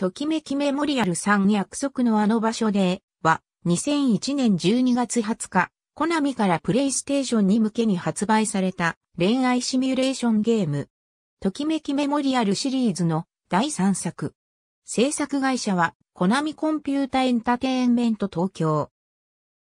ときめきメモリアル3約束のあの場所で、は、2001年12月20日、コナミからプレイステーションに向けに発売された恋愛シミュレーションゲーム、ときめきメモリアルシリーズの第3作。制作会社は、コナミコンピュータエンタテインメント東京。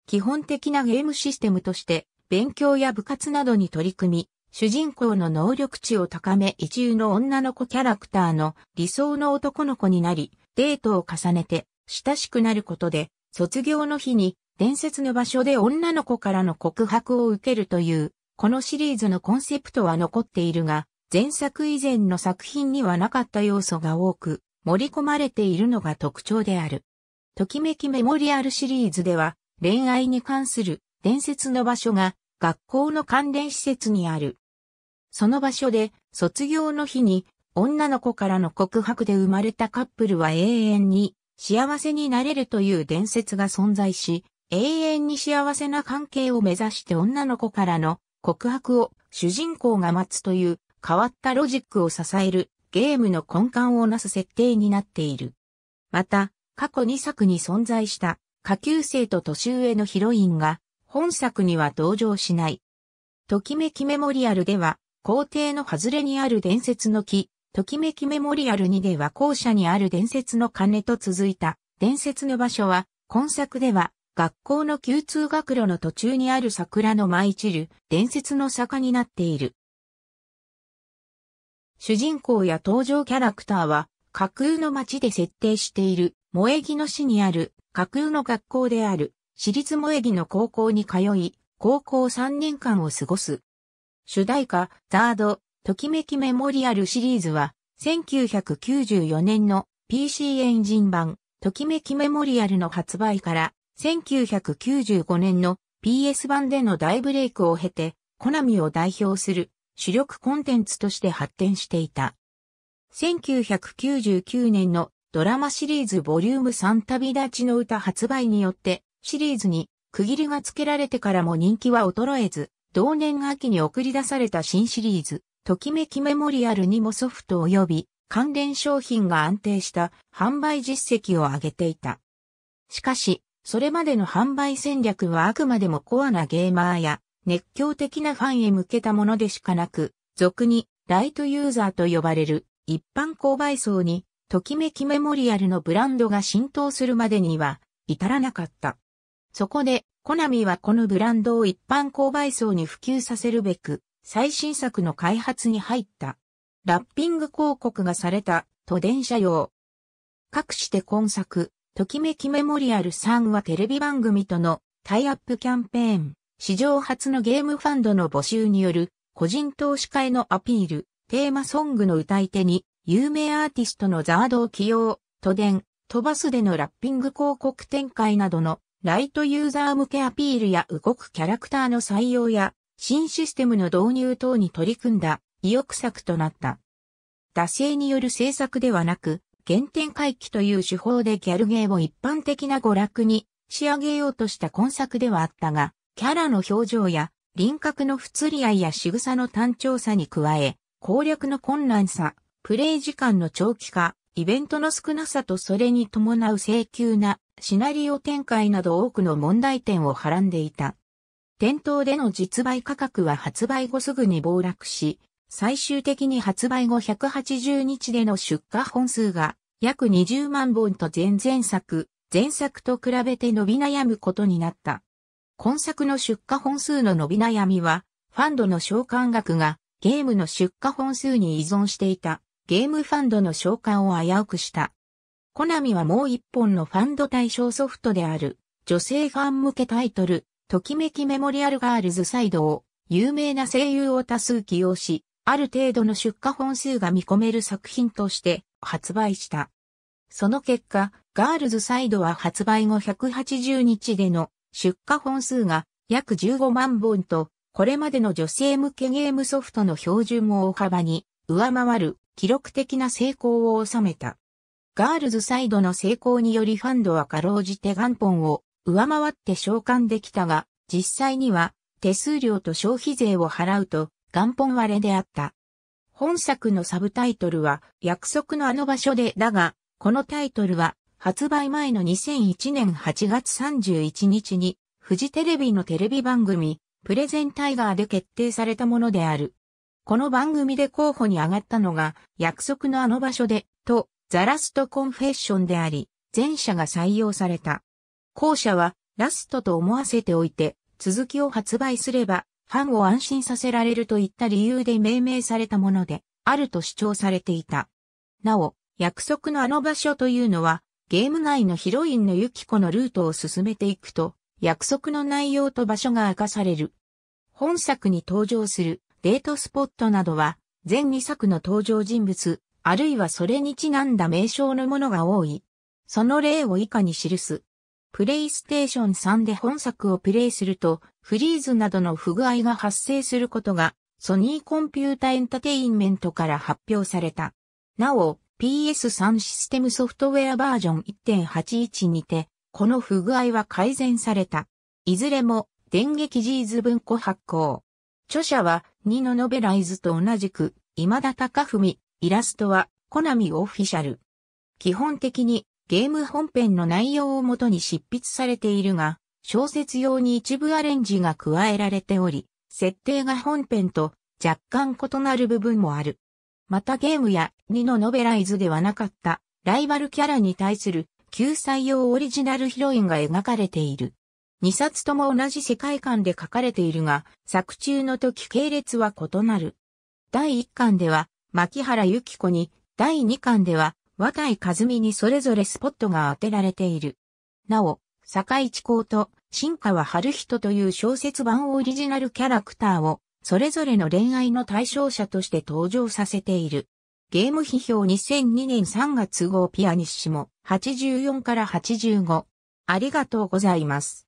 基本的なゲームシステムとして、勉強や部活などに取り組み、主人公の能力値を高め一流の女の子キャラクターの理想の男の子になり、デートを重ねて親しくなることで、卒業の日に伝説の場所で女の子からの告白を受けるという、このシリーズのコンセプトは残っているが、前作以前の作品にはなかった要素が多く、盛り込まれているのが特徴である。ときめきメモリアルシリーズでは、恋愛に関する伝説の場所が学校の関連施設にあるその場所で卒業の日に女の子からの告白で生まれたカップルは永遠に幸せになれるという伝説が存在し、永遠に幸せな関係を目指して女の子からの告白を主人公が待つという変わったロジックを支えるゲームの根幹をなす設定になっている。また、過去2作に存在した下級生と年上のヒロインが本作には登場しない。ときめきメモリアルでは校庭の外れにある伝説の木、ときめきメモリアル2では校舎にある伝説の鐘と続いた伝説の場所は、今作では学校の旧通学路の途中にある桜の舞い散る伝説の坂になっている。主人公や登場キャラクターは架空の街で設定している萌木の市にある架空の学校である私立萌木の高校に通い、高校3年間を過ごす。主題歌、ザード、ときめきメモリアルシリーズは、1994年の PC エンジン版、ときめきメモリアルの発売から、1995年の PS 版での大ブレイクを経て、コナミを代表する主力コンテンツとして発展していた。1999年のドラマシリーズボリューム3旅立ちの歌発売によってシリーズに区切りがつけられてからも人気は衰えず、同年秋に送り出された新シリーズ、ときめきメモリアルにもソフト及び関連商品が安定した販売実績を上げていた。しかし、それまでの販売戦略はあくまでもコアなゲーマーや熱狂的なファンへ向けたものでしかなく、俗にライトユーザーと呼ばれる一般購買層にときめきメモリアルのブランドが浸透するまでには至らなかった。そこで、コナミはこのブランドを一般購買層に普及させるべく、最新作の開発に入った。ラッピング広告がされた都電車用。かくして今作、ときめきメモリアル3はテレビ番組とのタイアップキャンペーン、史上初のゲームファンドの募集による個人投資会のアピール、テーマソングの歌い手に有名アーティストのザードを起用、都電、飛ばすでのラッピング広告展開などのライトユーザー向けアピールや動くキャラクターの採用や、新システムの導入等に取り組んだ意欲作となった。惰性による制作ではなく、原点回帰という手法でギャルゲーを一般的な娯楽に仕上げようとした今作ではあったが、キャラの表情や輪郭の不釣り合いや仕草の単調さに加え、攻略の困難さ、プレイ時間の長期化、イベントの少なさとそれに伴う請求なシナリオ展開など多くの問題点をはらんでいた。店頭での実売価格は発売後すぐに暴落し、最終的に発売後180日での出荷本数が約20万本と前々作、前作と比べて伸び悩むことになった。今作の出荷本数の伸び悩みは、ファンドの償還額がゲームの出荷本数に依存していたゲームファンドの償還を危うくした。コナミはもう一本のファンド対象ソフトである、女性ファン向けタイトル、ときめきメモリアルガールズサイドを、有名な声優を多数起用し、ある程度の出荷本数が見込める作品として発売した。その結果、ガールズサイドは発売後180日での出荷本数が約15万本と、これまでの女性向けゲームソフトの標準を大幅に上回る記録的な成功を収めた。ガールズサイドの成功によりファンドはかろうじて元本を上回って召喚できたが、実際には手数料と消費税を払うと元本割れであった。本作のサブタイトルは約束のあの場所でだが、このタイトルは発売前の2001年8月31日にフジテレビのテレビ番組プレゼンタイガーで決定されたものである。この番組で候補に上がったのが約束のあの場所でとザラストコンフェッションであり、前者が採用された。後者はラストと思わせておいて、続きを発売すれば、ファンを安心させられるといった理由で命名されたもので、あると主張されていた。なお、約束のあの場所というのは、ゲーム内のヒロインのユキコのルートを進めていくと、約束の内容と場所が明かされる。本作に登場するデートスポットなどは、全2作の登場人物、あるいはそれにちなんだ名称のものが多い。その例を以下に記す。プレイステーション3で本作をプレイすると、フリーズなどの不具合が発生することが、ソニーコンピュータエンタテインメントから発表された。なお、PS3 システムソフトウェアバージョン1.81にて、この不具合は改善された。いずれも、電撃ジーズ文庫発行。著者は、ニノノベライズと同じく、今田隆文、イラストは、コナミオフィシャル。基本的に、ゲーム本編の内容をもとに執筆されているが、小説用に一部アレンジが加えられており、設定が本編と若干異なる部分もある。またゲームや2のノベライズではなかったライバルキャラに対する救済用オリジナルヒロインが描かれている。2冊とも同じ世界観で書かれているが、作中の時系列は異なる。第1巻では牧原由紀子に、第2巻では、渡井和美にそれぞれスポットが当てられている。なお、坂井地公と新川春人という小説版オリジナルキャラクターを、それぞれの恋愛の対象者として登場させている。ゲーム批評2002年3月号ピアニッシモ84から85。ありがとうございます。